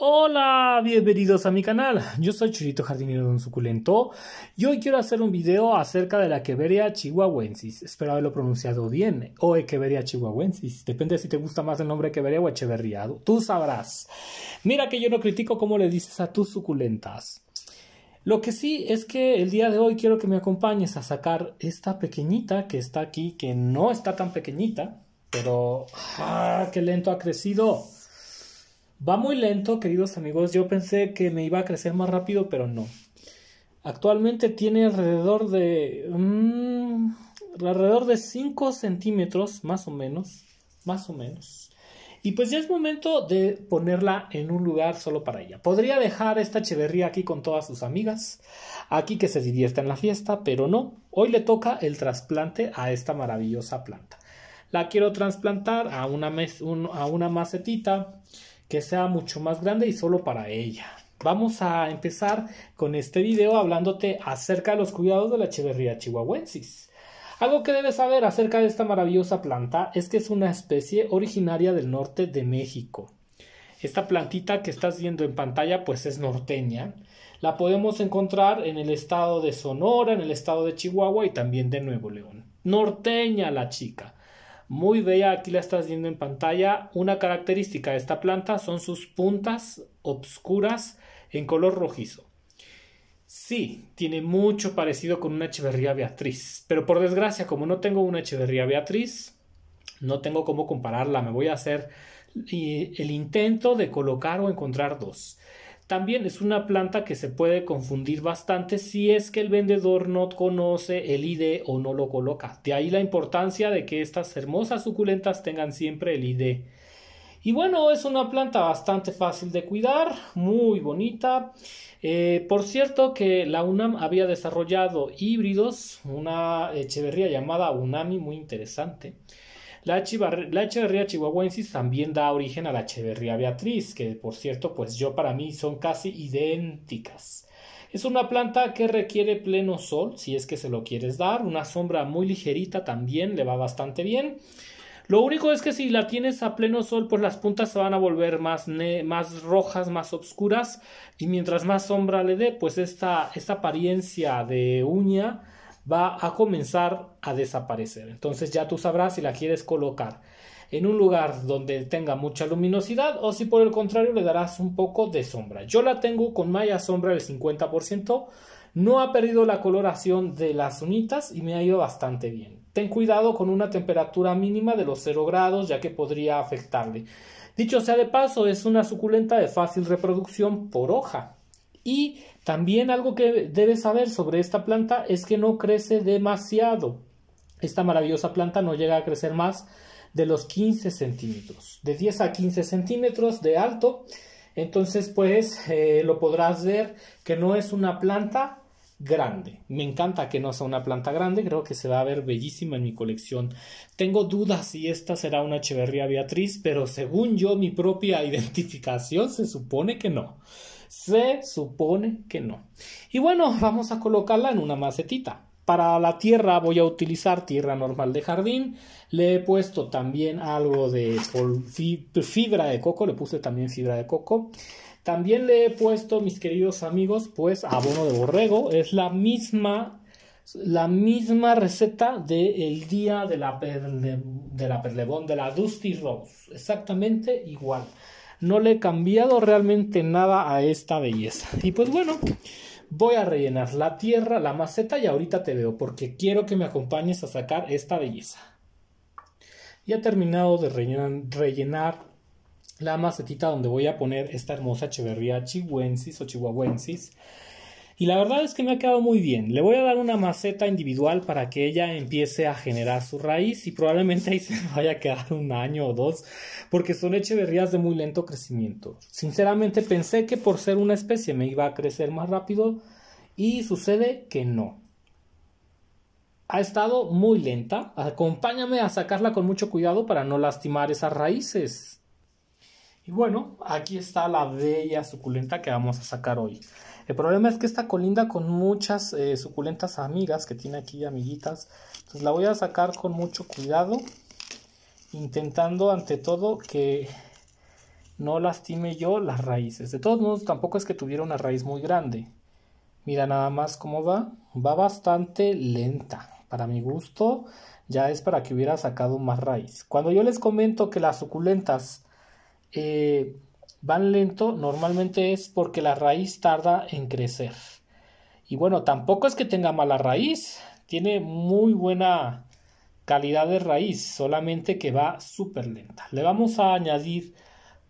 Hola, bienvenidos a mi canal. Yo soy Churito Jardinero de un Suculento y hoy quiero hacer un video acerca de la Queveria chihuahuensis. Espero haberlo pronunciado bien. O Echeveria chihuahuensis. Depende si te gusta más el nombre Queveria o Echeverriado, Tú sabrás. Mira que yo no critico cómo le dices a tus suculentas. Lo que sí es que el día de hoy quiero que me acompañes a sacar esta pequeñita que está aquí, que no está tan pequeñita, pero... ¡Ah, qué lento ha crecido! Va muy lento, queridos amigos. Yo pensé que me iba a crecer más rápido, pero no. Actualmente tiene alrededor de... Mm, alrededor de 5 centímetros, más o menos. Más o menos. Y pues ya es momento de ponerla en un lugar solo para ella. Podría dejar esta cheverría aquí con todas sus amigas, aquí que se divierta en la fiesta, pero no. Hoy le toca el trasplante a esta maravillosa planta. La quiero trasplantar a una, a una macetita que sea mucho más grande y solo para ella. Vamos a empezar con este video hablándote acerca de los cuidados de la Echeverría chihuahuensis. Algo que debes saber acerca de esta maravillosa planta es que es una especie originaria del norte de México. Esta plantita que estás viendo en pantalla pues es norteña. La podemos encontrar en el estado de Sonora, en el estado de Chihuahua y también de Nuevo León. Norteña la chica muy bella, aquí la estás viendo en pantalla. Una característica de esta planta son sus puntas obscuras en color rojizo. Sí, tiene mucho parecido con una Echeverría Beatriz, pero por desgracia, como no tengo una Echeverría Beatriz, no tengo cómo compararla, me voy a hacer eh, el intento de colocar o encontrar dos. También es una planta que se puede confundir bastante si es que el vendedor no conoce el ID o no lo coloca. De ahí la importancia de que estas hermosas suculentas tengan siempre el ID. Y bueno, es una planta bastante fácil de cuidar, muy bonita. Eh, por cierto que la UNAM había desarrollado híbridos, una echeverría eh, llamada UNAMI muy interesante. La, la Echeverría chihuahuensis también da origen a la Echeverría Beatriz, que por cierto, pues yo para mí son casi idénticas. Es una planta que requiere pleno sol, si es que se lo quieres dar, una sombra muy ligerita también le va bastante bien. Lo único es que si la tienes a pleno sol, pues las puntas se van a volver más, más rojas, más oscuras, y mientras más sombra le dé, pues esta, esta apariencia de uña va a comenzar a desaparecer. Entonces ya tú sabrás si la quieres colocar en un lugar donde tenga mucha luminosidad o si por el contrario le darás un poco de sombra. Yo la tengo con malla sombra del 50%, no ha perdido la coloración de las unitas y me ha ido bastante bien. Ten cuidado con una temperatura mínima de los 0 grados ya que podría afectarle. Dicho sea de paso, es una suculenta de fácil reproducción por hoja. Y también algo que debes saber sobre esta planta es que no crece demasiado. Esta maravillosa planta no llega a crecer más de los 15 centímetros, de 10 a 15 centímetros de alto. Entonces, pues eh, lo podrás ver que no es una planta grande. Me encanta que no sea una planta grande, creo que se va a ver bellísima en mi colección. Tengo dudas si esta será una Echeverría Beatriz, pero según yo, mi propia identificación se supone que no. Se supone que no. Y bueno, vamos a colocarla en una macetita. Para la tierra voy a utilizar tierra normal de jardín. Le he puesto también algo de fibra de coco. Le puse también fibra de coco. También le he puesto, mis queridos amigos, pues abono de borrego. Es la misma, la misma receta del día de la, de la perlebón, de la Dusty Rose. Exactamente igual no le he cambiado realmente nada a esta belleza. Y pues bueno, voy a rellenar la tierra, la maceta y ahorita te veo porque quiero que me acompañes a sacar esta belleza. Ya he terminado de rellenar, la macetita donde voy a poner esta hermosa Echeverría chihuensis o chihuahuensis y la verdad es que me ha quedado muy bien. Le voy a dar una maceta individual para que ella empiece a generar su raíz y probablemente ahí se vaya a quedar un año o dos porque son echeverrías de muy lento crecimiento. Sinceramente pensé que por ser una especie me iba a crecer más rápido y sucede que no. Ha estado muy lenta. Acompáñame a sacarla con mucho cuidado para no lastimar esas raíces. Y bueno, aquí está la bella suculenta que vamos a sacar hoy. El problema es que esta colinda con muchas eh, suculentas amigas que tiene aquí, amiguitas. Entonces la voy a sacar con mucho cuidado, intentando ante todo que no lastime yo las raíces. De todos modos, tampoco es que tuviera una raíz muy grande. Mira nada más cómo va. Va bastante lenta. Para mi gusto, ya es para que hubiera sacado más raíz. Cuando yo les comento que las suculentas eh, van lento normalmente es porque la raíz tarda en crecer. Y bueno, tampoco es que tenga mala raíz, tiene muy buena calidad de raíz, solamente que va súper lenta. Le vamos a añadir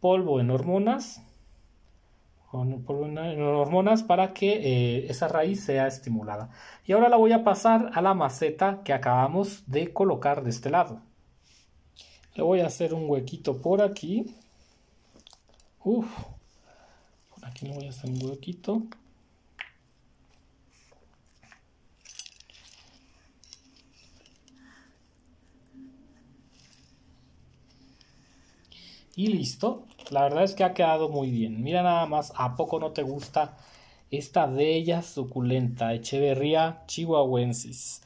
polvo en hormonas, en hormonas para que eh, esa raíz sea estimulada. Y ahora la voy a pasar a la maceta que acabamos de colocar de este lado. Le voy a hacer un huequito por aquí. Uf, aquí no voy a hacer un huequito. y listo. La verdad es que ha quedado muy bien. Mira nada más, ¿a poco no te gusta esta bella suculenta Echeverría chihuahuensis?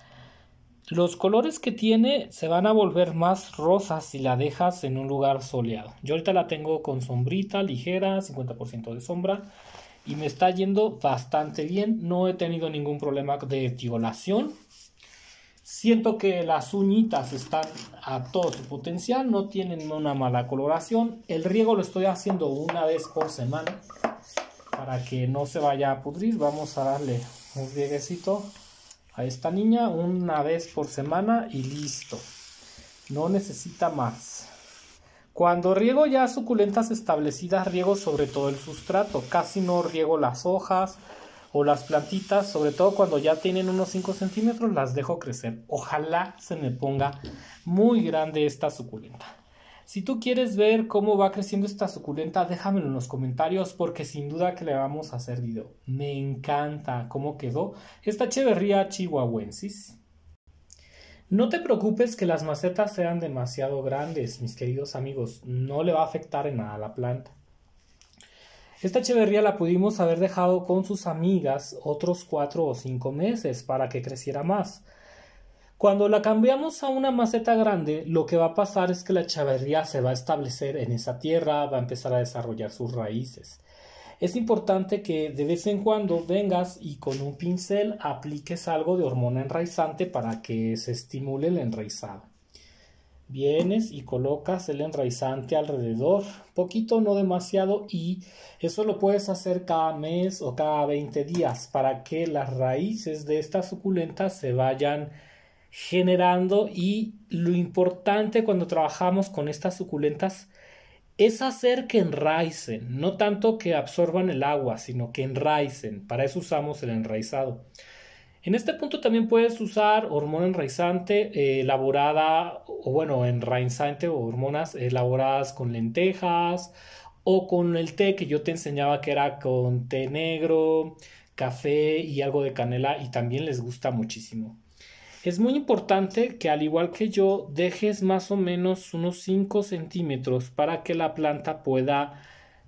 Los colores que tiene se van a volver más rosas si la dejas en un lugar soleado. Yo ahorita la tengo con sombrita ligera, 50% de sombra. Y me está yendo bastante bien. No he tenido ningún problema de violación. Siento que las uñitas están a todo su potencial, no tienen una mala coloración. El riego lo estoy haciendo una vez por semana para que no se vaya a pudrir. Vamos a darle un rieguecito a esta niña una vez por semana y listo. No necesita más. Cuando riego ya suculentas establecidas, riego sobre todo el sustrato. Casi no riego las hojas o las plantitas, sobre todo cuando ya tienen unos 5 centímetros, las dejo crecer. Ojalá se me ponga muy grande esta suculenta. Si tú quieres ver cómo va creciendo esta suculenta, déjamelo en los comentarios porque sin duda que le vamos a hacer video. Me encanta cómo quedó esta cheverría chihuahuensis. No te preocupes que las macetas sean demasiado grandes, mis queridos amigos, no le va a afectar en nada a la planta. Esta cheverría la pudimos haber dejado con sus amigas otros cuatro o cinco meses para que creciera más. Cuando la cambiamos a una maceta grande, lo que va a pasar es que la chaverría se va a establecer en esa tierra, va a empezar a desarrollar sus raíces. Es importante que de vez en cuando vengas y con un pincel apliques algo de hormona enraizante para que se estimule el enraizado. Vienes y colocas el enraizante alrededor, poquito, no demasiado, y eso lo puedes hacer cada mes o cada 20 días para que las raíces de esta suculenta se vayan generando y lo importante cuando trabajamos con estas suculentas es hacer que enraicen, no tanto que absorban el agua, sino que enraicen. Para eso usamos el enraizado. En este punto también puedes usar hormona enraizante eh, elaborada, o bueno, enraizante o hormonas elaboradas con lentejas o con el té que yo te enseñaba que era con té negro, café y algo de canela y también les gusta muchísimo. Es muy importante que al igual que yo dejes más o menos unos 5 centímetros para que la planta pueda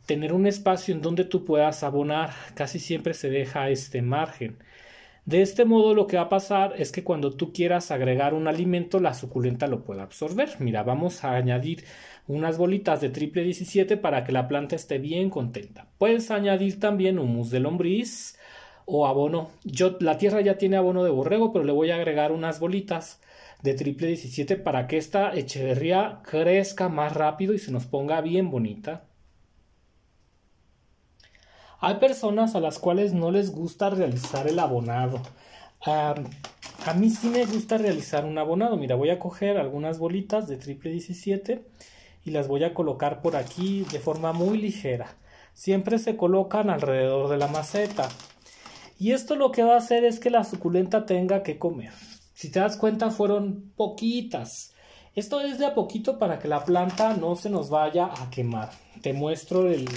tener un espacio en donde tú puedas abonar. Casi siempre se deja este margen. De este modo lo que va a pasar es que cuando tú quieras agregar un alimento la suculenta lo pueda absorber. Mira, vamos a añadir unas bolitas de triple 17 para que la planta esté bien contenta. Puedes añadir también humus de lombriz o abono. Yo, la tierra ya tiene abono de borrego, pero le voy a agregar unas bolitas de triple 17 para que esta echeverría crezca más rápido y se nos ponga bien bonita. Hay personas a las cuales no les gusta realizar el abonado. a mí sí me gusta realizar un abonado. Mira, voy a coger algunas bolitas de triple 17 y las voy a colocar por aquí de forma muy ligera. Siempre se colocan alrededor de la maceta. Y esto lo que va a hacer es que la suculenta tenga que comer. Si te das cuenta, fueron poquitas. Esto es de a poquito para que la planta no se nos vaya a quemar. Te muestro el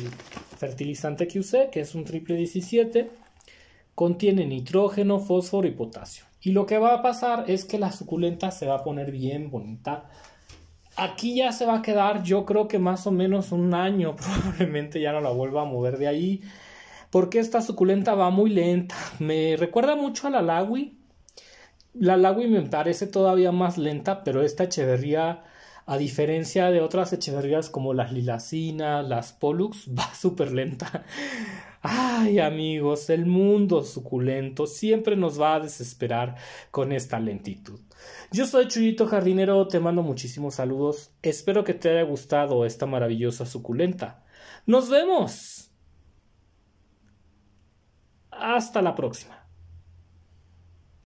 fertilizante que usé, que es un triple 17. Contiene nitrógeno, fósforo y potasio. Y lo que va a pasar es que la suculenta se va a poner bien bonita. Aquí ya se va a quedar, yo creo que más o menos un año, probablemente ya no la vuelva a mover de ahí porque esta suculenta va muy lenta. Me recuerda mucho a la lagui. La Lawi me parece todavía más lenta, pero esta Echeverría, a diferencia de otras Echeverrías como las Lilacinas, las Pollux, va súper lenta. Ay amigos, el mundo suculento siempre nos va a desesperar con esta lentitud. Yo soy Chuyito Jardinero, te mando muchísimos saludos, espero que te haya gustado esta maravillosa suculenta. ¡Nos vemos! Hasta la próxima.